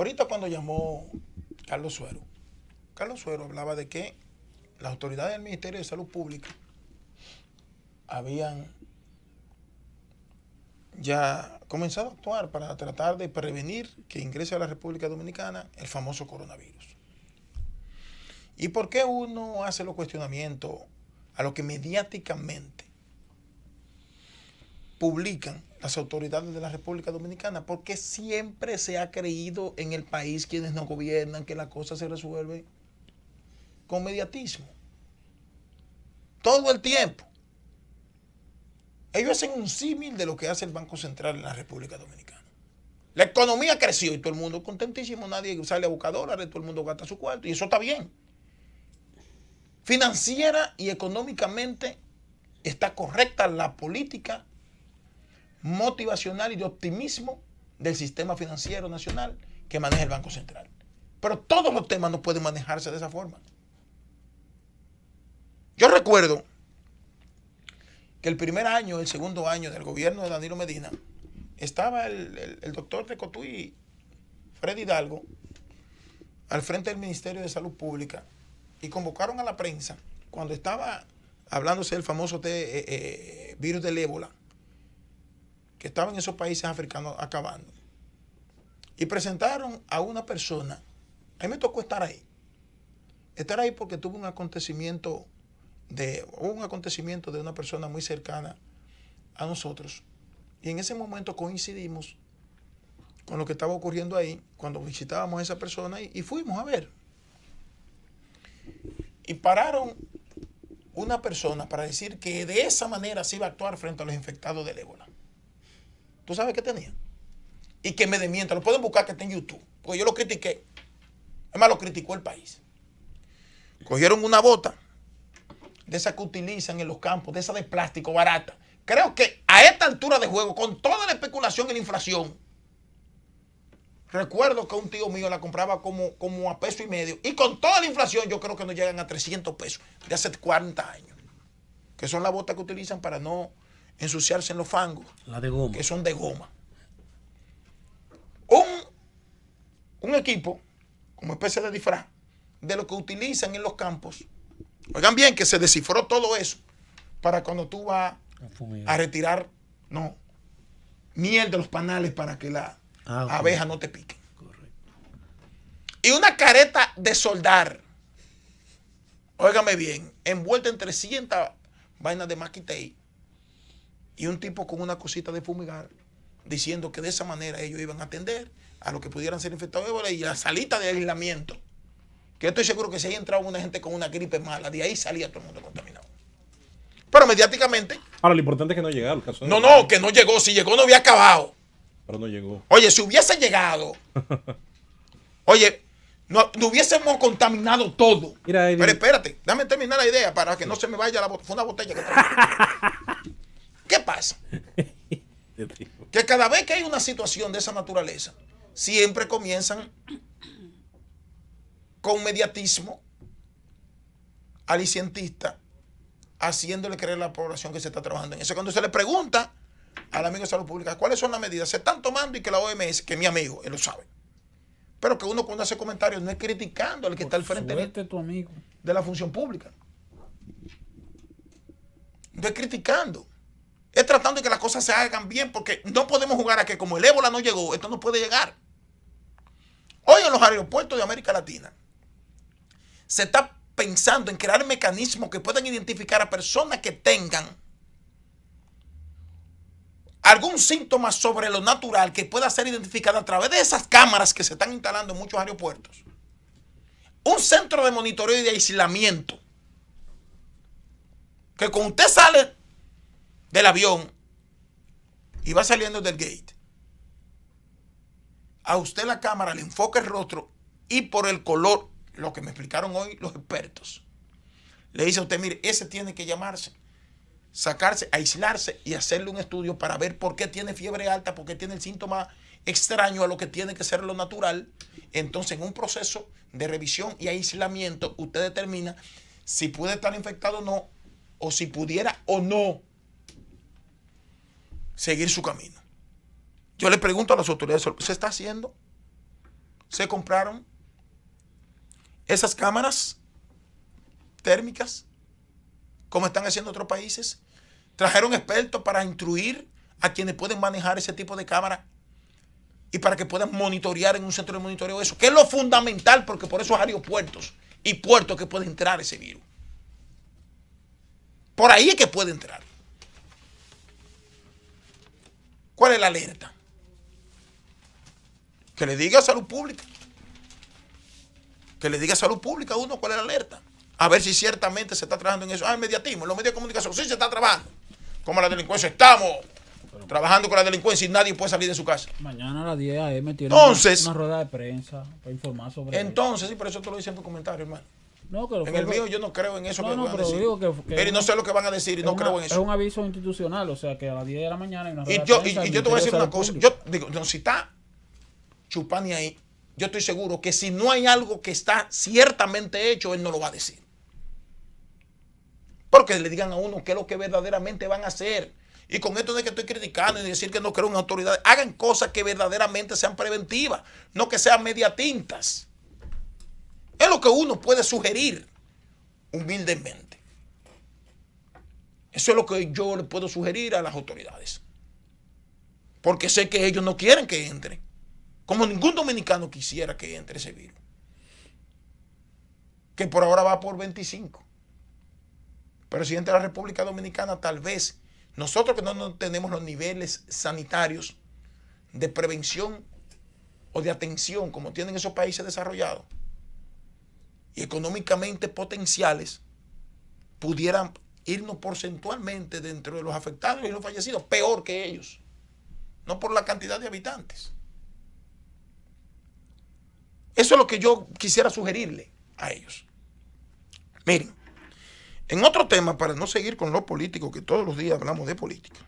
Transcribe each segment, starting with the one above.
Ahorita cuando llamó Carlos Suero, Carlos Suero hablaba de que las autoridades del Ministerio de Salud Pública habían ya comenzado a actuar para tratar de prevenir que ingrese a la República Dominicana el famoso coronavirus. ¿Y por qué uno hace los cuestionamientos a lo que mediáticamente publican las autoridades de la República Dominicana, porque siempre se ha creído en el país quienes no gobiernan que la cosa se resuelve con mediatismo. Todo el tiempo. Ellos hacen un símil de lo que hace el Banco Central en la República Dominicana. La economía creció y todo el mundo contentísimo, nadie sale a buscar dólares, todo el mundo gasta su cuarto y eso está bien. Financiera y económicamente está correcta la política motivacional y de optimismo del sistema financiero nacional que maneja el Banco Central. Pero todos los temas no pueden manejarse de esa forma. Yo recuerdo que el primer año, el segundo año del gobierno de Danilo Medina, estaba el, doctor de Cotuí, Fred Hidalgo, al frente del Ministerio de Salud Pública y convocaron a la prensa cuando estaba hablándose del famoso eh, eh, virus del ébola que estaban en esos países africanos acabando. Y presentaron a una persona. A mí me tocó estar ahí. Estar ahí porque tuvo un acontecimiento de un acontecimiento de una persona muy cercana a nosotros. Y en ese momento coincidimos con lo que estaba ocurriendo ahí cuando visitábamos a esa persona y fuimos a ver. Y pararon una persona para decir que de esa manera se iba a actuar frente a los infectados del ébola. ¿Tú sabes qué tenía? Y que me demienta. Lo pueden buscar que está en YouTube. Porque yo lo critiqué. Además, lo criticó el país. Cogieron una bota de esas que utilizan en los campos, de esa de plástico barata. Creo que a esta altura de juego, con toda la especulación y la inflación, recuerdo que un tío mío la compraba como, como a peso y medio. Y con toda la inflación, yo creo que no llegan a 300 pesos de hace 40 años. Que son las botas que utilizan para no ensuciarse en los fangos. La de goma. Que son de goma. Un, un equipo, como especie de disfraz, de lo que utilizan en los campos. Oigan bien que se descifró todo eso para cuando tú vas a retirar, no, miel de los panales para que la ah, abeja no te pique. Y una careta de soldar, óigame bien, envuelta en 300 vainas de maquitei y un tipo con una cosita de fumigar, diciendo que de esa manera ellos iban a atender a los que pudieran ser infectados de ébola y la salita de aislamiento. Que estoy seguro que si ahí entrado una gente con una gripe mala, de ahí salía todo el mundo contaminado. Pero mediáticamente. Ahora, lo importante es que no llegara el caso. no, no, que no llegó. Si llegó, no había acabado. Pero no llegó. Oye, si hubiese llegado. oye, no, hubiésemos contaminado todo. Pero espérate, dame terminar la idea para que no se me vaya la botella. Fue una botella que ¿Qué pasa? que cada vez que hay una situación de esa naturaleza, siempre comienzan con mediatismo alicientista, haciéndole creer a la población que se está trabajando en eso. Cuando se le pregunta al amigo de salud pública cuáles son las medidas, se están tomando y que la OMS, que mi amigo, él lo sabe. Pero que uno cuando hace comentarios no es criticando al que está al frente tu amigo. de la función pública. No es criticando es tratando de que las cosas se hagan bien, porque no podemos jugar a que como el ébola no llegó, esto no puede llegar. Hoy en los aeropuertos de América Latina se está pensando en crear mecanismos que puedan identificar a personas que tengan algún síntoma sobre lo natural que pueda ser identificada a través de esas cámaras que se están instalando en muchos aeropuertos. Un centro de monitoreo y de aislamiento. Que cuando usted sale del avión y va saliendo del gate, a usted la cámara le enfoca el rostro y por el color, lo que me explicaron hoy los expertos, le dice a usted, mire, ese tiene que llamarse, sacarse, aislarse y hacerle un estudio para ver por qué tiene fiebre alta, por qué tiene el síntoma extraño a lo que tiene que ser lo natural. Entonces, en un proceso de revisión y aislamiento, usted determina si puede estar infectado o no, o si pudiera o no seguir su camino. Yo le pregunto a las autoridades, ¿se está haciendo? ¿Se compraron esas cámaras térmicas como están haciendo otros países? ¿Trajeron expertos para instruir a quienes pueden manejar ese tipo de cámara y para que puedan monitorear en un centro de monitoreo eso, que es lo fundamental porque por eso hay aeropuertos y puertos que puede entrar ese virus. Por ahí es que puede entrar. ¿Cuál es la alerta? Que le diga a salud pública. Que le diga a salud pública a uno cuál es la alerta. A ver si ciertamente se está trabajando en eso. Ah, el mediatismo, en los medios de comunicación. Sí, se está trabajando. Como la delincuencia, estamos trabajando con la delincuencia y nadie puede salir de su casa. Mañana a las 10 a.m. tiene una, rueda de prensa para informar sobre Entonces, y sí, por eso te lo dicen en tu comentario, hermano. No, en el mío yo no creo en eso no, no, pero no sé lo que van a decir y no creo en eso. Es un aviso institucional, o sea, que a las 10 de la mañana hay una Y yo, y, yo te voy a decir una cosa. Yo digo, si está Chupani ahí, yo estoy seguro que si no hay algo que está ciertamente hecho, él no lo va a decir. Porque le digan a uno qué es lo que verdaderamente van a hacer. Y con esto de que estoy criticando y decir que no creo en autoridades, hagan cosas que verdaderamente sean preventivas, no que sean media tintas que uno puede sugerir humildemente. Eso es lo que yo le puedo sugerir a las autoridades. Porque sé que ellos no quieren que entre. Como ningún dominicano quisiera que entre ese virus. Que por ahora va por 25. Pero si la República Dominicana, tal vez nosotros que no tenemos los niveles sanitarios de prevención o de atención como tienen esos países desarrollados, y económicamente potenciales pudieran irnos porcentualmente dentro de los afectados y los fallecidos, peor que ellos, no por la cantidad de habitantes. Eso es lo que yo quisiera sugerirle a ellos. Miren, en otro tema, para no seguir con lo político, que todos los días hablamos de política,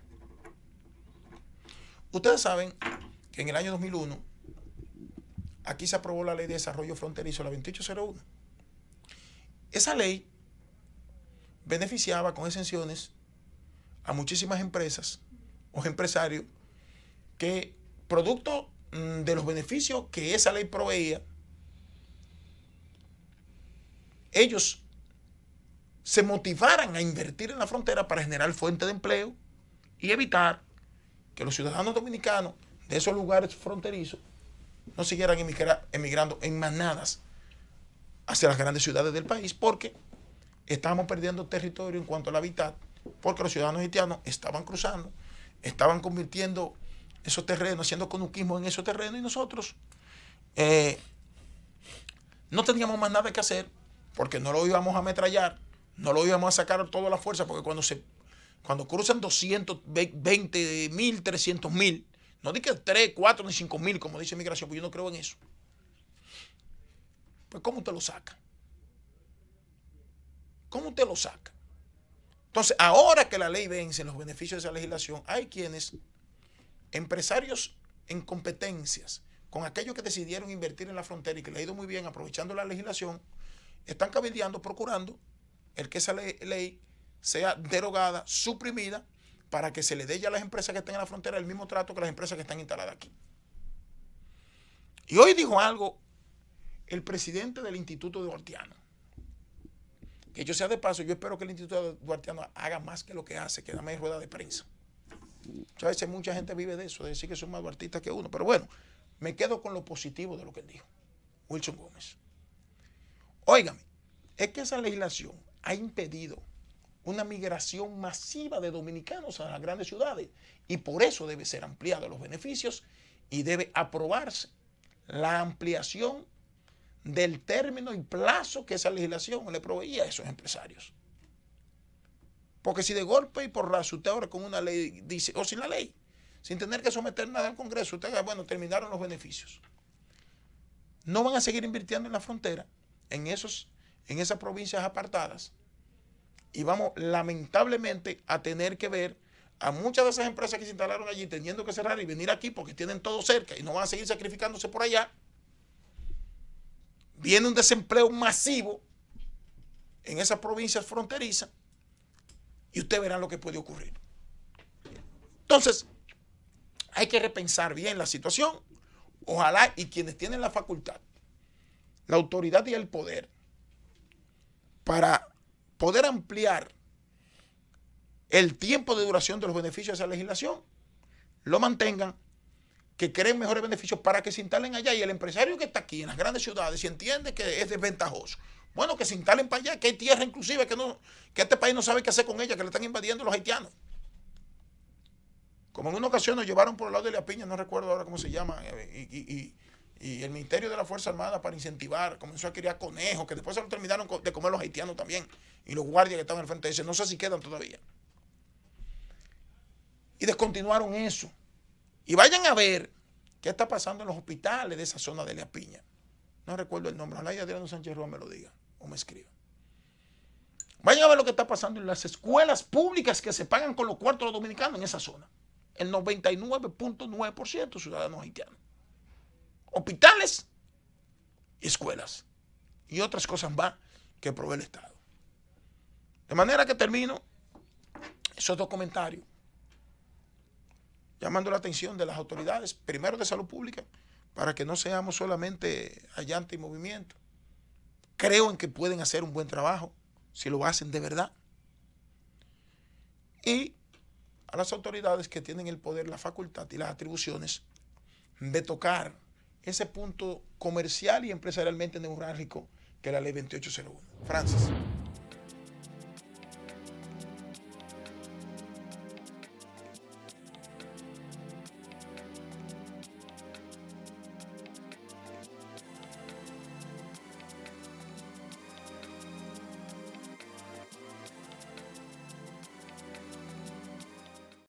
ustedes saben que en el año 2001 aquí se aprobó la ley de desarrollo fronterizo, la 2801 esa ley beneficiaba con exenciones a muchísimas empresas o empresarios que producto mm, de los beneficios que esa ley proveía, ellos se motivaran a invertir en la frontera para generar fuente de empleo y evitar que los ciudadanos dominicanos de esos lugares fronterizos no siguieran emigrando en manadas hacia las grandes ciudades del país porque estábamos perdiendo territorio en cuanto al hábitat, porque los ciudadanos haitianos estaban cruzando, estaban convirtiendo esos terrenos, haciendo conuquismo en esos terrenos y nosotros eh, no teníamos más nada que hacer porque no lo íbamos a ametrallar, no lo íbamos a sacar toda la fuerza porque cuando se cuando cruzan 220 mil, 300 mil, no que 3, 4 ni 5 mil como dice migración, pues yo no creo en eso. Pues ¿cómo usted lo saca? ¿Cómo usted lo saca? Entonces, ahora que la ley vence los beneficios de esa legislación, hay quienes, empresarios en competencias, con aquellos que decidieron invertir en la frontera y que le ha ido muy bien aprovechando la legislación, están cabildeando, procurando el que esa ley, sea derogada, suprimida, para que se le dé ya a las empresas que estén en la frontera el mismo trato que las empresas que están instaladas aquí. Y hoy dijo algo el presidente del Instituto Duartiano. Que yo sea de paso, yo espero que el Instituto Duartiano haga más que lo que hace, que dame rueda de prensa. A veces mucha gente vive de eso, de decir que son más duartistas que uno. Pero bueno, me quedo con lo positivo de lo que dijo, Wilson Gómez. Óigame, es que esa legislación ha impedido una migración masiva de dominicanos a las grandes ciudades y por eso debe ser ampliado los beneficios y debe aprobarse la ampliación del término y plazo que esa legislación le proveía a esos empresarios. Porque si de golpe y por la usted ahora con una ley dice, o sin la ley, sin tener que someter nada al Congreso, usted bueno, terminaron los beneficios. No van a seguir invirtiendo en la frontera, en, esos, en esas provincias apartadas. Y vamos lamentablemente a tener que ver a muchas de esas empresas que se instalaron allí teniendo que cerrar y venir aquí porque tienen todo cerca y no van a seguir sacrificándose por allá viene un desempleo masivo en esas provincias fronterizas y ustedes verán lo que puede ocurrir. Entonces, hay que repensar bien la situación. Ojalá y quienes tienen la facultad, la autoridad y el poder para poder ampliar el tiempo de duración de los beneficios de esa legislación, lo mantengan que creen mejores beneficios para que se instalen allá. Y el empresario que está aquí en las grandes ciudades, y entiende que es desventajoso, bueno, que se instalen para allá, que hay tierra inclusive que, no, que este país no sabe qué hacer con ella, que le están invadiendo los haitianos. Como en una ocasión nos llevaron por el lado de la piña, no recuerdo ahora cómo se llama, eh, y, el Ministerio de la Fuerza Armada para incentivar comenzó a criar conejos, que después se lo terminaron de comer los haitianos también, y los guardias que estaban al frente de ese, no sé si quedan todavía. Y descontinuaron eso. Y vayan a ver qué está pasando en los hospitales de esa zona de La Piña. No recuerdo el nombre, la y Adriano Sánchez Roa me lo diga o me escriba. Vayan a ver lo que está pasando en las escuelas públicas que se pagan con los cuartos dominicanos en esa zona. El 99.9% ciudadanos haitianos. Hospitales y escuelas. Y otras cosas más que provee el Estado. De manera que termino esos dos comentarios llamando la atención de las autoridades, primero de salud pública, para que no seamos solamente allante y movimiento. Creo en que pueden hacer un buen trabajo si lo hacen de verdad. Y a las autoridades que tienen el poder, la facultad y las atribuciones de tocar ese punto comercial y empresarialmente neurálgico que la ley 2801. Francis.